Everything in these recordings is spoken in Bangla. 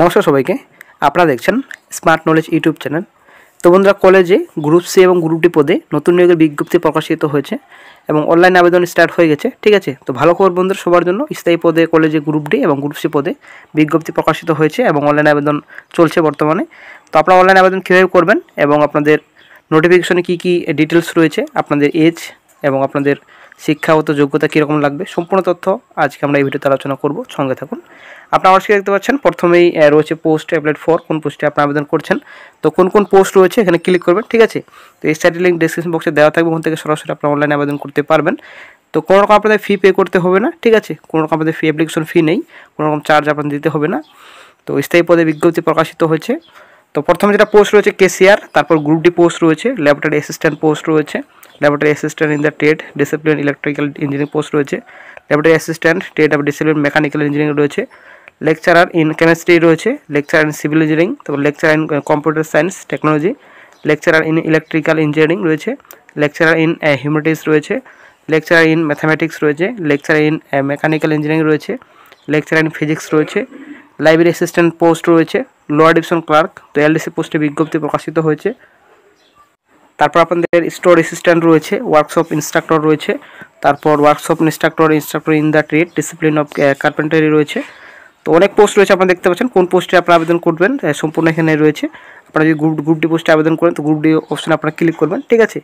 নমস্কার সবাইকে আপনারা দেখছেন স্মার্ট নলেজ ইউটিউব চ্যানেল তো বন্ধুরা কলেজে গ্রুপ সি এবং গ্রুপ ডি পদে নতুন নিয়োগের বিজ্ঞপ্তি প্রকাশিত হয়েছে এবং অনলাইন আবেদন স্টার্ট হয়ে গেছে ঠিক আছে তো ভালো খবর বন্ধুরা সবার জন্য স্থায়ী পদে কলেজে গ্রুপ ডি এবং গ্রুপ সি পদে বিজ্ঞপ্তি প্রকাশিত হয়েছে এবং অনলাইন আবেদন চলছে বর্তমানে তো আপনারা অনলাইন আবেদন কীভাবে করবেন এবং আপনাদের নোটিফিকেশনে কী কী ডিটেলস রয়েছে আপনাদের এজ এবং আপনাদের শিক্ষাগত যোগ্যতা কীরকম লাগবে সম্পূর্ণ তথ্য আজকে আমরা এই ভিডিওতে আলোচনা করব সঙ্গে থাকুন আপনার আমার দেখতে পাচ্ছেন প্রথমেই রয়েছে পোস্ট অ্যাপ্লাইড ফর কোন পোস্টে আপনি আবেদন করছেন তো কোন কোন পোস্ট রয়েছে এখানে ক্লিক করবেন ঠিক আছে তো এই সাইটের লিঙ্ক ডিসক্রিপশন বক্সে দেওয়া থাকবে ওখান থেকে সরাসরি আপনার অনলাইনে আবেদন করতে পারবেন তো কোনো রকম আপনাদের ফি পে করতে হবে না ঠিক আছে কোনো রকম আপনাদের ফি অ্যাপ্লিকেশন ফি নেই কোনো রকম চার্জ আপনাদের দিতে হবে না তো স্থায়ী পদে বিজ্ঞপ্তি প্রকাশিত হয়েছে তো প্রথমে যেটা পোস্ট রয়েছে কেসিআর তারপর গ্রুপ ডি পোস্ট রয়েছে ল্যাবরেটারি অ্যাসিস্ট্যান্ট পোস্ট রয়েছে laboratory assistant in the trade discipline electrical engineering post রয়েছে ল্যাবরেটরি অ্যাসিস্ট্যান্ট টেট অফ ডিসিপ্লিন মেকানিক্যাল ইঞ্জিনিয়ারিং রয়েছে লেকচারার ইন কেমিস্ট্রি রয়েছে লেকচার ইন সিভিল ইঞ্জিনিয়ারিং তারপর lecture in computer science technology lecturer in electrical engineering রয়েছে লেকচারার ইন হিউম্যানিটিস রয়েছে লেকচার ইন ম্যাথামেটিক্স রয়েছে লেকচার ইন মেকানিক্যাল ইঞ্জিনিয়ারিং রয়েছে লেকচার ইন ফিজিক্স রয়েছে লাইব্রেরি অ্যাসিস্ট্যান্ট পোস্ট রয়েছে লোয়ার ডিভিশন ক্লার্ক তো এলডিসি পোস্টে বিজ্ঞপ্তি প্রকাশিত হয়েছে তারপর আপনাদের স্টোর অ্যাসিস্ট্যান্ট রয়েছে ওয়ার্কশপ ইনস্ট্রাক্টর রয়েছে তারপর workshop instructor instructor in the trade discipline of carpentry রয়েছে তো অনেক পোস্ট রয়েছে আপনারা দেখতে পাচ্ছেন কোন পোস্টে আপনারা আবেদন করবেন সম্পূর্ণ এখানে রয়েছে আপনারা যদি গ্রুপ গ্রুপ ডি পোস্টে আবেদন করেন তো গ্রুপ ডি অপশানে আপনারা ক্লিক করবেন ঠিক আছে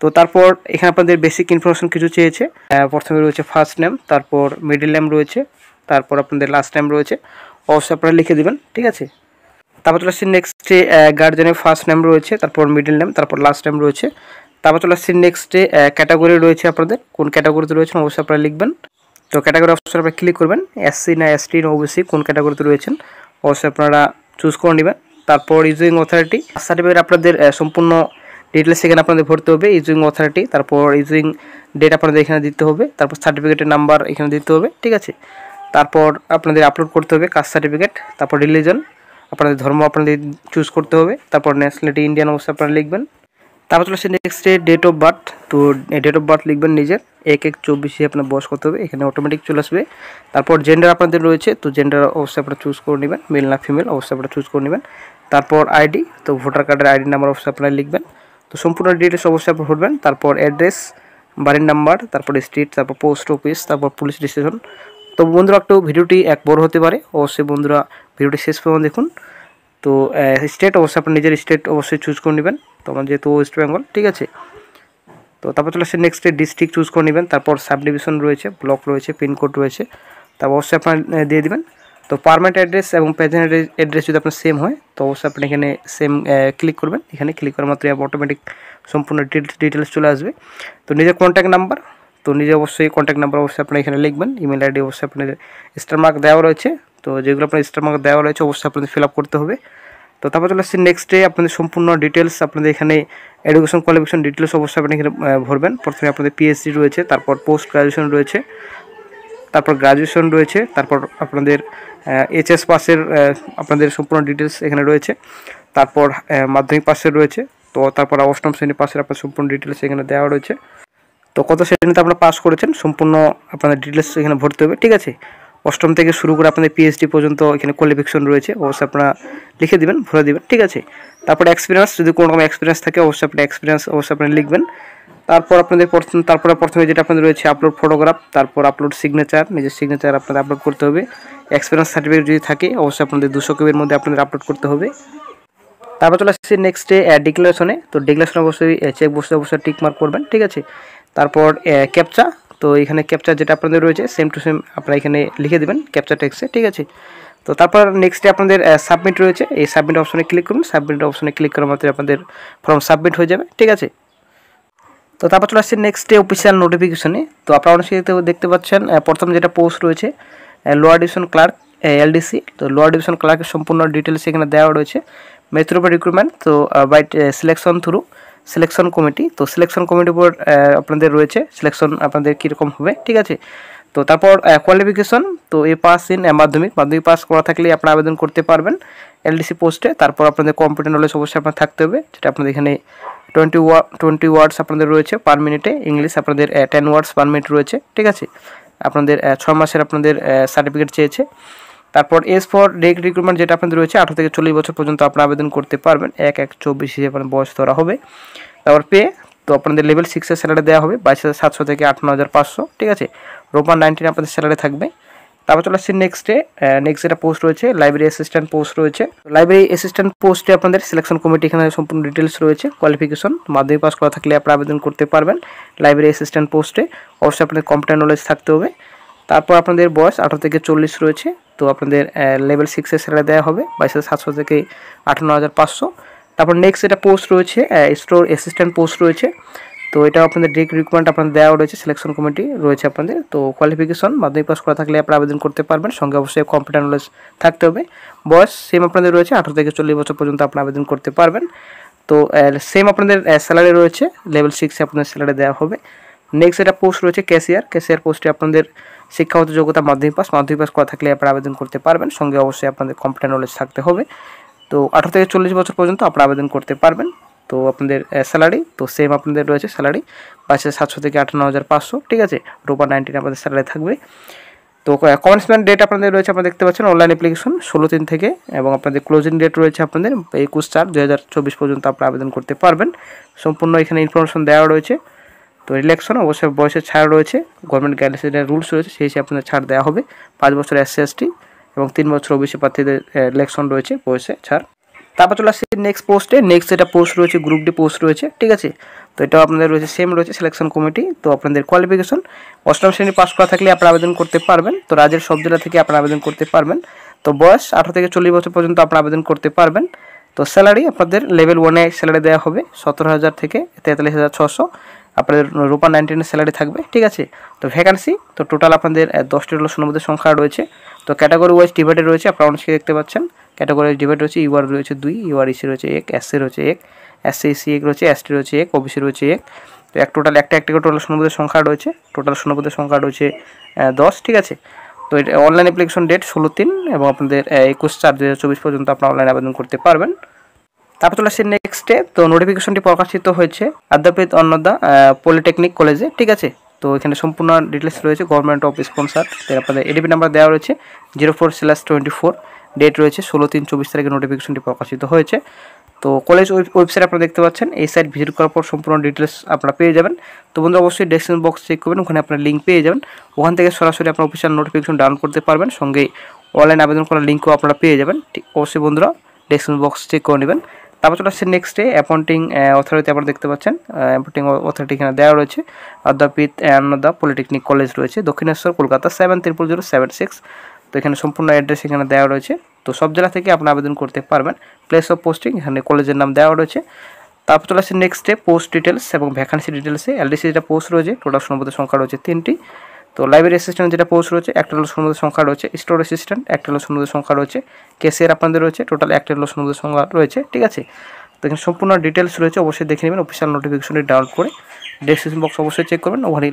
তো তারপর এখানে আপনাদের বেসিক ইনফরমেশন কিছু চেয়েছে প্রথমে রয়েছে ফার্স্ট নেম তারপর মিডিল নেম রয়েছে তারপর আপনাদের লাস্ট নেম রয়েছে অবশ্যই আপনারা লিখে দেবেন ঠিক আছে তারপর চলে আসছি নেক্সটে গার্জেনের ফার্স্ট নেম রয়েছে তারপর মিডল নেম তারপর লাস্ট নেম রয়েছে তারপর চলে আসছি নেক্সটে ক্যাটাগরি রয়েছে আপনাদের কোন ক্যাটাগরিতে রয়েছেন অবশ্যই আপনারা লিখবেন তো ক্যাটাগরি অবশ্যই আপনারা ক্লিক করবেন এসসি না এসটি না ওবিসি কোন ক্যাটাগরিতে রয়েছেন অবশ্যই আপনারা চুজ করে নেবেন তারপর ইজুইং অথরিটি সার্টিফিকেট আপনাদের সম্পূর্ণ ডিটেলস সেখানে আপনাদের ভরতে হবে ইজুইং অথরিটি তারপর ইজুইং ডেট আপনাদের এখানে দিতে হবে তারপর সার্টিফিকেটের নাম্বার এখানে দিতে হবে ঠিক আছে তারপর আপনাদের আপলোড করতে হবে কাস্ট সার্টিফিকেট তারপর রিলিজন আপনাদের ধর্ম আপনাদের চুজ করতে হবে তারপর ন্যাশনালিটি ইন্ডিয়ান অবশ্যই আপনারা লিখবেন তারপর চলে আসে নেক্সট ডেট অফ বার্থ তো ডেট অফ বার্থ লিখবেন নিজের এক এক চব্বিশে আপনার বয়স করতে হবে এখানে অটোমেটিক চলে আসবে তারপর জেন্ডার আপনাদের রয়েছে তো জেন্ডার অবশ্যই আপনারা চুজ করে নেবেন মেল না ফিমেল অবশ্যই আপনারা চুজ করে নেবেন তারপর আইডি তো ভোটার কার্ডের আইডি নাম্বার অবশ্যই আপনারা লিখবেন তো সম্পূর্ণ ডিটেলস অবশ্যই আপনি ভরবেন তারপর অ্যাড্রেস বাড়ির নাম্বার তারপর স্ট্রিট তারপর পোস্ট অফিস তারপর পুলিশ স্টেশন তো বন্ধুরা একটু ভিডিওটি এক বড় হতে পারে অবশ্যই বন্ধুরা ভিডিওটি শেষ পর্যন্ত দেখুন তো স্টেট অবশ্যই আপনি নিজের স্টেট অবশ্যই চুজ করে নেবেন তো যেহেতু ওয়েস্ট বেঙ্গল ঠিক আছে তো তারপর চলে আসছে নেক্সট ডিস্ট্রিক্ট চুজ করে নেবেন তারপর সাব ডিভিশন রয়েছে ব্লক রয়েছে পিনকোড রয়েছে তারপর অবশ্যই আপনার দিয়ে দেবেন তো পারমানেন্ট অ্যাড্রেস এবং প্রেজেন্ট অ্যাড্রেস যদি আপনার সেম হয় তো অবশ্যই আপনি এখানে সেম ক্লিক করবেন এখানে ক্লিক করার মাত্রই অটোমেটিক সম্পূর্ণ ডিটেলস চলে আসবে তো নিজের কন্ট্যাক্ট নাম্বার তো নিজে অবশ্যই কন্ট্যাক্ট নাম্বার অবশ্যই আপনার এখানে লিখবেন ইমেল আইডি অবশ্যই আপনাদের স্টার মার্ক দেওয়া রয়েছে তো যেগুলো আপনার স্টার মার্ক দেওয়া রয়েছে অবশ্যই আপনাদের ফিল আপ করতে হবে তো তারপর চলে আসছে নেক্সট ডে আপনাদের সম্পূর্ণ ডিটেলস আপনাদের এখানে এডুকেশন কোয়ালিফিকেশন ডিটেলস অবশ্যই আপনি এখানে ভরবেন প্রথমে আপনাদের পিএইচডি রয়েছে তারপর পোস্ট গ্রাজুয়েশন রয়েছে তারপর গ্রাজুয়েশন রয়েছে তারপর আপনাদের এইচএস পাসের আপনাদের সম্পূর্ণ ডিটেলস এখানে রয়েছে তারপর মাধ্যমিক পাসের রয়েছে তো তারপর অষ্টম শ্রেণী পাসের আপনার সম্পূর্ণ ডিটেলস এখানে দেওয়া রয়েছে তো কত শ্রেণীতে আপনারা পাস করেছেন সম্পূর্ণ আপনাদের ডিটেলস এখানে ভরতে হবে ঠিক আছে অষ্টম থেকে শুরু করে আপনাদের পিএইচডি পর্যন্ত এখানে কোয়ালিফিকেশন রয়েছে অবশ্যই আপনারা লিখে দেবেন ভরে দেবেন ঠিক আছে তারপরে এক্সপিরিয়েন্স যদি কোনো রকম এক্সপিরিয়েন্স থাকে অবশ্যই আপনার এক্সপিরিয়েন্স অবশ্যই আপনি লিখবেন তারপর আপনাদের প্রথম তারপরে প্রথমে যেটা আপনাদের রয়েছে আপলোড ফটোগ্রাফ তারপর আপলোড সিগনেচার নিজের সিগনেচার আপনাদের আপলোড করতে হবে এক্সপিরিয়েন্স সার্টিফিকেট যদি থাকে অবশ্যই আপনাদের দুশো কেবির মধ্যে আপনাদের আপলোড করতে হবে তারপর চলে আসছে নেক্সট ডে ডিক্লারেশনে তো ডিক্লারেশন অবশ্যই চেক বসে অবশ্যই টিক মার্ক করবেন ঠিক আছে তারপর ক্যাপচা তো এখানে ক্যাপচা যেটা আপনাদের রয়েছে সেম টু সেম আপনারা এখানে লিখে দেবেন ক্যাপচা টেক্সে ঠিক আছে তো তারপর নেক্সটে আপনাদের সাবমিট রয়েছে এই সাবমিট অপশনে ক্লিক করুন সাবমিট অপশনে ক্লিক করার মাত্র আপনাদের ফর্ম সাবমিট হয়ে যাবে ঠিক আছে তো তারপর চলে আসছে নেক্সটে অফিসিয়াল নোটিফিকেশনে তো আপনারা অনেক দেখতে পাচ্ছেন প্রথম যেটা পোস্ট রয়েছে লোয়ার ডিভিশন ক্লার্ক এলডিসি তো লোয়ার ডিভিশন ক্লার্কের সম্পূর্ণ ডিটেলস এখানে দেওয়া রয়েছে মেথ্রোপের রিক্রুটমেন্ট তো by selection through selection committee তো সিলেকশন কমিটির উপর আপনাদের রয়েছে সিলেকশন আপনাদের কীরকম হবে ঠিক আছে তো তারপর কোয়ালিফিকেশন তো এ পাস ইন মাধ্যমিক মাধ্যমিক পাস করা থাকলে আপনি আবেদন করতে পারবেন এলডিসি পোস্টে তারপর আপনাদের কম্পিউটার নলেজ অবশ্যই আপনার থাকতে হবে যেটা আপনাদের এখানে টোয়েন্টি ওয়া টোয়েন্টি ওয়ার্ডস আপনাদের রয়েছে পার মিনিটে ইংলিশ আপনাদের টেন ওয়ার্ডস পার মিনিট রয়েছে ঠিক আছে আপনাদের ছ মাসের আপনাদের সার্টিফিকেট চেয়েছে তারপর এস ফর রেক রিক্রুটমেন্ট যেটা আপনাদের রয়েছে আঠারো থেকে চল্লিশ বছর পর্যন্ত আপনারা আবেদন করতে পারবেন এক এক চব্বিশ হিসেবে বয়স ধরা হবে তারপর পে তো আপনাদের লেভেল সিক্সের স্যালারি দেওয়া হবে বাইশ হাজার সাতশো থেকে আটান্ন হাজার পাঁচশো ঠিক আছে রোপার নাইনটিন আপনাদের স্যালারি থাকবে তারপর চলে আসছে নেক্সট ডে নেক্সট যেটা পোস্ট রয়েছে লাইব্রেরি অ্যাসিস্ট্যান্ট পোস্ট রয়েছে লাইব্রেরি অ্যাসিস্ট্যান্ট পোস্টে আপনাদের সিলেকশন কমিটি এখানে সম্পূর্ণ ডিটেলস রয়েছে কোয়ালিফিকেশন মাধ্যমিক পাস করা থাকলে আপনারা আবেদন করতে পারবেন লাইব্রেরি অ্যাসিস্ট্যান্ট পোস্টে অবশ্যই আপনাদের কম্পিউটার নলেজ থাকতে হবে তারপর আপনাদের বয়স আঠারো থেকে চল্লিশ রয়েছে তো আপনাদের লেভেল সিক্সের স্যালারি দেওয়া হবে বাইশ হাজার সাতশো থেকে আঠান্ন হাজার পাঁচশো তারপর নেক্সট এটা পোস্ট রয়েছে স্টোর অ্যাসিস্ট্যান্ট পোস্ট রয়েছে তো এটা আপনাদের ডিগ্রি রিকোয়ারমেন্ট আপনাদের দেওয়া রয়েছে সিলেকশন কমিটি রয়েছে আপনাদের তো কোয়ালিফিকেশন মাধ্যমিক পাস করা থাকলে আপনারা আবেদন করতে পারবেন সঙ্গে অবশ্যই কম্পিউটার নলেজ থাকতে হবে বয়স সেম আপনাদের রয়েছে আঠারো থেকে চল্লিশ বছর পর্যন্ত আপনারা আবেদন করতে পারবেন তো সেম আপনাদের স্যালারি রয়েছে লেভেল সিক্সে আপনাদের স্যালারি দেওয়া হবে নেক্সট এটা পোস্ট রয়েছে ক্যাশিয়ার ক্যাশিয়ার পোস্টে আপনাদের শিক্ষাগত যোগ্যতা মাধ্যমিক পাস মাধ্যমিক পাস করা থাকলে আপনারা আবেদন করতে পারবেন সঙ্গে অবশ্যই আপনাদের কম্পিউটার নলেজ থাকতে হবে তো আঠারো থেকে চল্লিশ বছর পর্যন্ত আপনারা আবেদন করতে পারবেন তো আপনাদের স্যালারি তো সেম আপনাদের রয়েছে স্যালারি পাঁচ সাতশো থেকে আঠান্ন হাজার পাঁচশো ঠিক আছে রোপা নাইনটিন আপনাদের স্যালারি থাকবে তো কমেন্সমেন্ট ডেট আপনাদের রয়েছে আপনারা দেখতে পাচ্ছেন অনলাইন অ্যাপ্লিকেশন ষোলো দিন থেকে এবং আপনাদের ক্লোজিং ডেট রয়েছে আপনাদের একুশ চার দু হাজার চব্বিশ পর্যন্ত আপনারা আবেদন করতে পারবেন সম্পূর্ণ এখানে ইনফরমেশন দেওয়া রয়েছে তো রিলেকশন অবশ্যই বয়সের ছাড় রয়েছে গভর্নমেন্ট গাইডলাইন্সের রুলস রয়েছে সেই হিসেবে আপনাদের ছাড় দেওয়া হবে পাঁচ বছর এস সি এবং তিন বছর ওবিসি প্রার্থীদের ইলেকশন রয়েছে বয়সে ছাড় তারপর চলে আসছে নেক্সট পোস্টে নেক্সট যেটা পোস্ট রয়েছে গ্রুপ ডি পোস্ট রয়েছে ঠিক আছে তো এটাও আপনাদের রয়েছে সেম রয়েছে সিলেকশন কমিটি তো আপনাদের কোয়ালিফিকেশন অষ্টম শ্রেণী পাস করা থাকলে আপনারা আবেদন করতে পারবেন তো রাজ্যের সব জেলা থেকে আপনারা আবেদন করতে পারবেন তো বয়স আঠারো থেকে চল্লিশ বছর পর্যন্ত আপনারা আবেদন করতে পারবেন তো স্যালারি আপনাদের লেভেল ওয়ানে স্যালারি দেওয়া হবে সতেরো হাজার থেকে তেতাল্লিশ হাজার ছশো আপনাদের রূপা নাইনটিনের স্যালারি থাকবে ঠিক আছে তো ভ্যাকান্সি তো টোটাল আপনাদের দশটি রোল শূন্যপদের সংখ্যা রয়েছে তো ক্যাটাগরি ওয়াইজ ডিভাইডেড রয়েছে আপনারা অনেকে দেখতে পাচ্ছেন ক্যাটাগরি ডিভাইড রয়েছে ইউআর e রয়েছে দুই ইউআর e ইসি e রয়েছে এক এস এসসি রয়েছে এক এস এসসি সি এক রয়েছে এসটি রয়েছে এক ওবিসি রয়েছে এক তো এক টোটাল একটা একটা টোটাল শূন্যপদের সংখ্যা রয়েছে টোটাল শূন্যপদের সংখ্যা রয়েছে দশ ঠিক আছে তো এটা অনলাইন অ্যাপ্লিকেশন ডেট ষোলো তিন এবং আপনাদের একুশ চার দু পর্যন্ত আপনারা অনলাইন আবেদন করতে পারবেন তারপর চলে আসছে নেক্সটে তো নোটিফিকেশনটি প্রকাশিত হয়েছে আদ্যাপ্রীত অন্নদা পলিটেকনিক কলেজে ঠিক আছে তো এখানে সম্পূর্ণ ডিটেলস রয়েছে গভর্নমেন্ট অফ স্পন্সার আপনাদের এডিপি নাম্বার দেওয়া রয়েছে zero four slash twenty four date রয়েছে ষোলো তিন চব্বিশ তারিখে নোটিফিকেশনটি প্রকাশিত হয়েছে তো কলেজ ওয়েবসাইট আপনারা দেখতে পাচ্ছেন এই সাইট ভিজিট করার পর সম্পূর্ণ ডিটেলস আপনারা পেয়ে যাবেন তো বন্ধুরা অবশ্যই ডেসক্রিপশন বক্স চেক করবেন ওখানে আপনার লিঙ্ক পেয়ে যাবেন ওখান থেকে সরাসরি আপনার অফিসিয়াল নোটিফিকেশন ডাউন করতে পারবেন সঙ্গে অনলাইন আবেদন করার লিঙ্কও আপনারা পেয়ে যাবেন ঠিক অবশ্যই বন্ধুরা ডেসক্রিপশন বক্স চেক করে নেবেন তারপর চলে আসছে নেক্সটে অ্যাপয়েন্টিং অথরিটি আপনারা দেখতে পাচ্ছেন অ্যাপয়েন্টিং uh, অথরিটি এখানে দেওয়া রয়েছে অধ্যাপিত অ্যান্ড দ্য পলিটেকনিক কলেজ রয়েছে Dakshineswar Kolkata seven triple zero seven six তো এখানে সম্পূর্ণ অ্যাড্রেস এখানে দেওয়া রয়েছে তো সব জেলা থেকে আপনি আবেদন করতে পারবেন প্লেস অফ পোস্টিং এখানে কলেজের নাম দেওয়া রয়েছে তারপর চলে আসছে ডে পোস্ট ডিটেলস এবং ভ্যাকান্সি ডিটেলসে এলডিসি যেটা পোস্ট রয়েছে টোটাল সম্পদের সংখ্যা রয়েছে তিনটি তো লাইব্রেরি অ্যাসিস্ট্যান্ট যেটা পোস্ট রয়েছে একটা লোক সমুদ্র সংখ্যা রয়েছে স্টোর অ্যাসিস্ট্যান্ট একটা লোক সমুদ্র সংখ্যা রয়েছে কেসিয়ার আপনাদের রয়েছে টোটাল একটা লোক সমুদ্র সংখ্যা রয়েছে ঠিক আছে তো সম্পূর্ণ ডিটেলস রয়েছে অবশ্যই দেখে নেবেন অফিসিয়াল নোটিফিকেশনটি ডাউনলোড করে ডেসক্রিপশন বক্স অবশ্যই চেক করবেন ওখানে